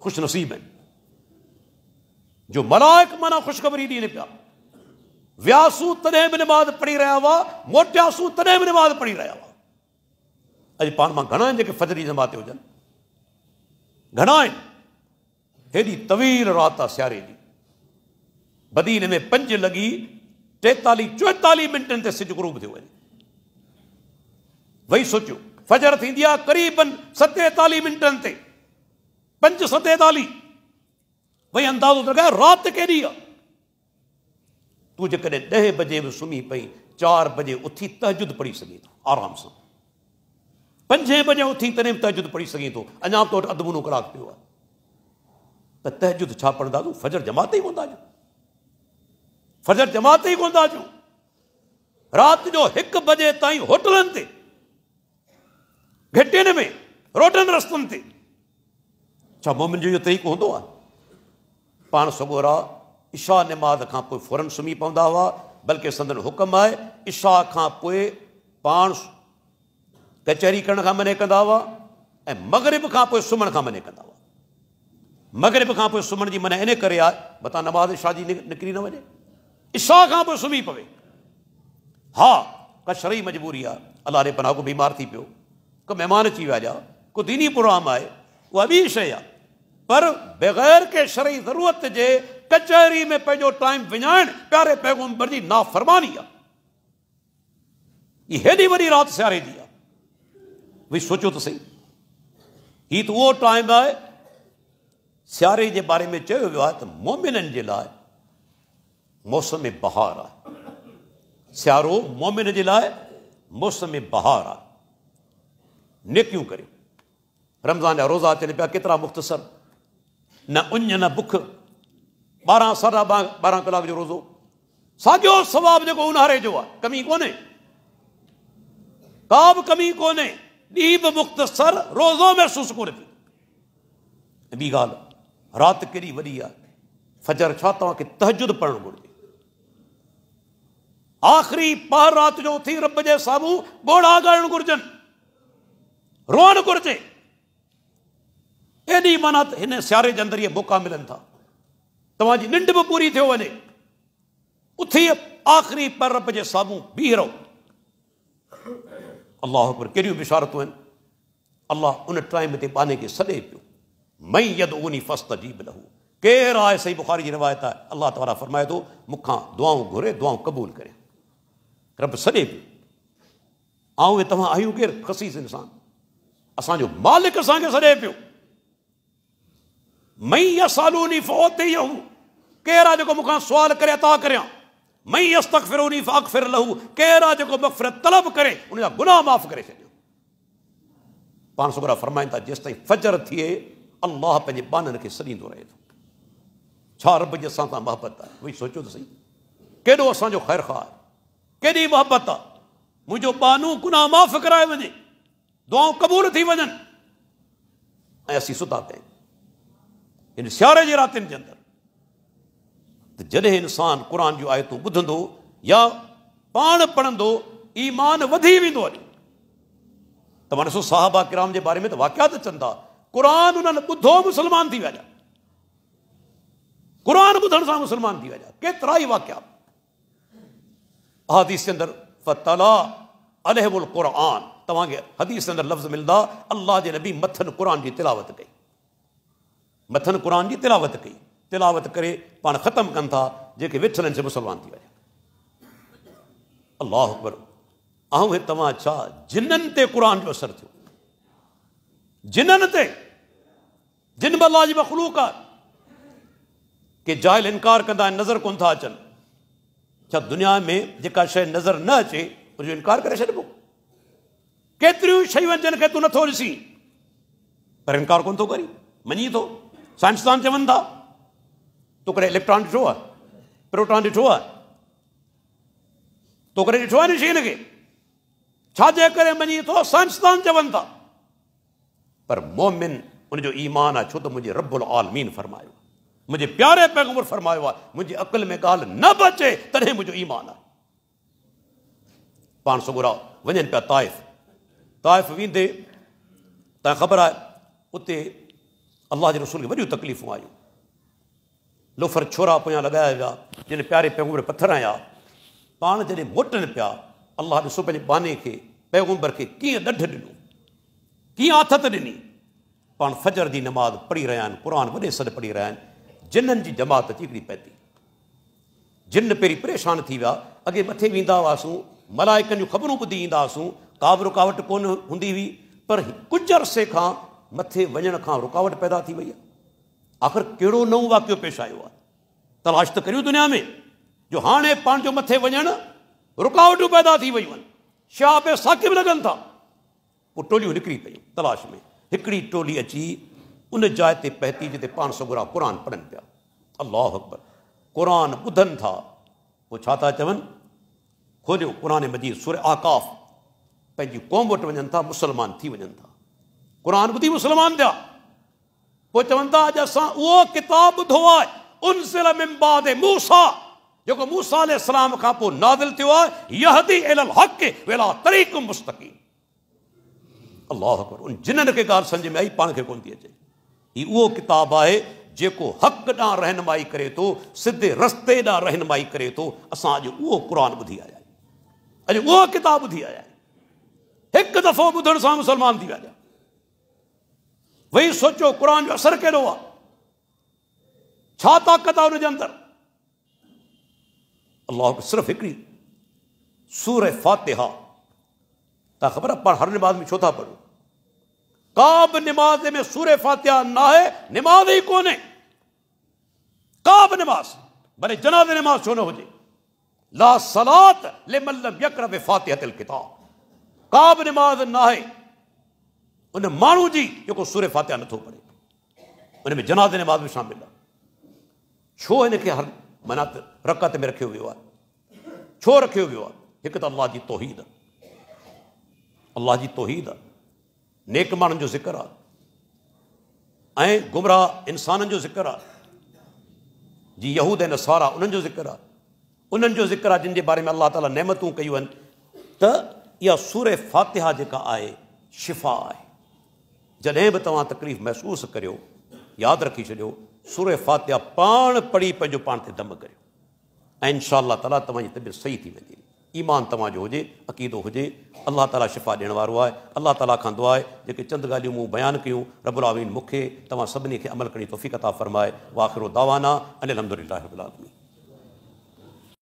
ख़ुशि नसीब आहिनि जो मलाइक माना ख़ुशख़बरी ॾियनि पिया वियासूं तॾहिं बि निमाज़ पढ़ी रहिया हुआ मोटियासू तॾहिं बि निमाज़ पढ़ी रहिया हुआ अॼु पाण मां घणा आहिनि जेके फजरी जमात हुजनि घणा आहिनि हेॾी तवील राति आहे सियारे जी बदी हिन में पंज लॻी टेतालीह चोएतालीह मिंटनि ते सिज गुरू बि सोचियो फजर थींदी आहे सतेतालीह मिंटनि ते पंज सतेतालीह वई अंदाज़ो तू जेकॾहिं दह बजे भी सुम्ही पई चार बजे उथी तहजुद पढ़ी सी आराम से पंजे बजे उथी तद भी तहजुद पढ़ी सी तो अजा तो अद मुनो कलाक पो तहजुद छा तू फजर जमात ही कोन फजर जमात ही कोन रात जो एक बजे तई होटल ते में रोडनि रस्त मोमिन जो इहो तरीक़ो हों आहे सगोरा इशा नमाज़ का फौरन सुम्ही पवंदा हुआ बल्कि संदन हुकम आहे इशा का पा कचहरी कर मन मने हुआ ए मगरिब का सुम्हण खां मने कंदा हुआ मगरिब का सुम्हण की मन इन कर मत नमाज़ इशा की निकरी न वञे इशा का पोइ सुम्ही पवे हाँ कशरई शरई मजबूरी आ अलाह रे पना को बीमार थी पो को मेहमान अची वा जा को दीनी प्रोग्राम आए वह ॿी शै पर बग़ैर के शरई ज़रूरत के कचहरी में पैजो टाइम विञाइण प्यारे पैगंबर जी नाफ़रमानी आहे हीअ हेदी वॾी रात सारे जी आहे भई सोचो तो सही हीउ तो वो टाइम आए सारे जे बारे में चयो वियो आहे त मोमिननि जे लाइ मौसम बहार आहे सियारो मोमिन जे लाइ मौसम में बहार आहे नेकियूं करियो रमज़ान जा रोज़ा अचनि पिया केतिरा मुख़्तसर न उञ न बुख ॿारहं साढा ॿारहं ॿारहं कलाक जो रोज़ो साॻियो सवाबु जेको ऊन्हारे जो आहे कमी कोन्हे का बि कमी कोन्हे ॾींहुं बि मुख़्तसर रोज़ो महसूसु कोन्हे थी ॿी ॻाल्हि राति केॾी वॾी आहे फजर छा तव्हांखे तहजुद पढ़णु घुरिजे आख़िरी पार राति जो उथी रब जे साम्हूं ॻोड़ा ॻाइणु घुरिजनि रोअणु घुरिजे एॾी माना हिन सियारे जे अंदरि इहे मौका मिलनि था तव्हांजी निंड बि पूरी थियो वञे उथी आख़िरी पर के सामू बीह रहो अल्लाह अकबर कहिड़ियूं बिशारतूं अल्लाह उन टाइम ते बाने के सदे पियो मई यद उनी फस्त अजीब लहू केरु आहे सही बुखारी जी रिवायत आहे अलाह ताला फरमाए थो मूंखां दुआऊं घुरे दुआं क़बूल करें रब सदे पियो ऐं उहे तव्हां आहियूं केरु ख़सीस इंसान असांजो मालिक असांखे सॾे पियो मई या फोते यहू कहिड़ा जेको मूंखां सुवाल करे अता करियां मई यस तक फिरोनी फाक फिर लहू कहिड़ा जेको मगफ़िरत तलब करे उन गुनाह माफ़ करे छॾियो पाण सुबरा फरमाइनि था जेसि ताईं फजर थिए अल्लाह पंहिंजे बाननि खे सॾींदो रहे थो छा रब जी असां सां मुहबत आहे उहो सोचो तो सही केॾो असांजो ख़ैर ख़ा आहे मोहब्बत मुहबत आहे बानू गुनाह माफ़ कराए वे दुआ क़बूल थी वञनि ऐं सुता ते इन सियारे जे रातिन के अंदर त जॾहिं इंसानु क़ुर जूं आयतूं ॿुधंदो या पान पढ़ ईमान वधी वेंदो वञे त मां ॾिसो साहबा किराम के बारे में त वाकियात अचनि था क़ुर उन्हनि ॿुधो मुस्लमान थी विया क़ुर ॿुधण सां मुस्लमान थी विया केतिरा ई वाकिया हदीस जे अंदरि फतला अलहबुल क़ुर तव्हांखे हदीस जे अंदरि लफ़्ज़ मिलंदा अल्लाह के नबी मथन कुरान की तिलावत कई मथन कुरान की तिलावत कई तिलावत करे पाण खत्म कनि था जेके विछड़नि से मुसलमान थी वञनि अलाह अकबर ऐं हे तव्हां छा जिननि ते क़ुर जो असर थो जिननि ते जिन बला जी मखलूक आहे जाहिल इनकार कंदा नज़र कोन था अचनि छा दुनिया में जेका शइ नज़र न अचे उनजो इनकार करे छॾिबो केतिरियूं शयूं आहिनि जिन खे नथो ॾिसी पर इनकार कोन थो करी मञी तो साइंस तो चवन था तो करे इलेक्ट्रॉन ॾिठो आहे प्रोटॉन डिठो आहे तो करे ॾिठो आहे न शयुनि खे छाजे करे मञे थो साइंसदान चवनि था पर मोमिन उनजो ईमान आहे छो त तो मुंहिंजे रबुल आलमीन फरमायो मुंहिंजे प्यारे पैगुमर फरमायो आहे मुंहिंजी अकुल में ॻाल्हि न बचे तॾहिं मुंहिंजो ईमान आहे पाण सगुरा वञनि पिया ताइफ़ ताइफ़ वेंदे तबर आ आहे अलाह जे रसूल खे वॾियूं तकलीफ़ूं आयूं लोफर छोरा पोयां लॻाया विया जिन प्यारे पैगुंबर पथर आया पाण जॾहिं मोटनि पिया अलाह ॾिसो पंहिंजे बाने खे पैगुंबर खे कीअं ॾढ ॾिनो कीअं आथत ॾिनी पाण फजर जी नमाज़ पढ़ी रहिया आहिनि क़ुर वॾे सॾु पढ़ी रहिया आहिनि जिननि जी जमात अची हिकिड़ी पए थी जिन पहिरीं परेशान थी विया अॻे मथे वेंदा हुआसीं मलाइकनि जूं ख़बरूं ॿुधी ईंदा हुआसीं का बि रुकावट कोन हूंदी हुई पर कुझु अरसे खां मथे वञण खां रुकावट पैदा थी वही आख़िर कड़ो नव वाक्य पेश आयो तलाश तो करियूं दुनिया में जो हाणे पंहिंजो मथे वञणु रुकावटूं पैदा थी वियूं शाह पे साकिब लगन था पोइ टोलियूं निकिरी पयूं तलाश में हिकिड़ी टोली अची उन जाइ ते पहती जिते पान सगुरा कुरान पढ़न पिया अल्लाह अकबर क़ुर ॿुधनि था पोइ छा था चवनि खोलियो मजीद सुर आकाफ़ पंहिंजी क़ौम वटि था मुसलमान थी वन था क़ुर ॿुधी मुस्लमान थिया पोइ चवनि था अॼु असां उहो किताबु ॿुधो आहे उन सिल मिम्बाद मूसा जेको मूसा इस्लाम खां नादिल थियो आहे यहदी इलल हक़ वेला तरीक़ मुस्तक़ी अलाह अकबर उन जिन्हनि खे ॻाल्हि सम्झ में आई पाण खे कोन थी अचे हीउ उहो किताबु आहे जेको हक़ ॾांहुं रहनुमाई करे तो सीधे रस्ते ॾांहुं रहनुमाई करे तो असां अॼु उहो क़ुर ॿुधी आया आहियूं अॼु उहो किताबु आया आहियूं दफ़ो ॿुधण सां मुस्लमान थी विया वही सोचो कुरान जो असर कहो ताकत छा उनके अंदर अल्लाह को सिर्फ एक सूर फातिहा ता ख़बर आहे पाण हर नमाज में छो पढ़ो काब नमाज में सूर फातिहा ना है नमाज ही कौन है काब नमाज भले जनाज़ नमाज छो न हुजे ला सलात ले मल्लम यकर फातिह किताब काब नमाज ना है उन माण्हू जी जेको सूर फ़ातिह नथो पढ़े उन में जनाज़ जे बि में शामिलु आहे छो हिन खे हर माना रक़त में रखियो वियो आहे छो रखियो वियो आहे हिकु त अलाह जी तोहीद आहे अलाह जी तोहीद आहे नेक माण्हुनि जो ज़िक्र आहे ऐं गुमराह इंसाननि जो ज़िक्र जी यूद आहे उन्हनि जो ज़िक्र आहे उन्हनि जो ज़िक्र आहे जिन जे बारे में अलाह ताला नेमतूं कयूं आहिनि त इहा सूर फातिहा जेका आहे शिफ़ा आहे जदें बि तव्हां तकलीफ़ महसूस करियो याद रखी छॾियो सुर फातिहा पान पढ़ी पंहिंजो पाण ते दम करियो ऐं इनशा ताला तव्हांजी तबियत सही थी वेंदी ईमान तव्हांजो हुजे अक़ीदो हुजे अलाह ताला शिफ़ा ॾियण वारो आहे अलाह ताला दुआ आहे चंद गाल बयान क्यों कयूं रबुल आमीन मूंखे तव्हां सभिनी अमल करिणी तोफ़ी कता फ़रमाए वाखिरो दावाना अनिल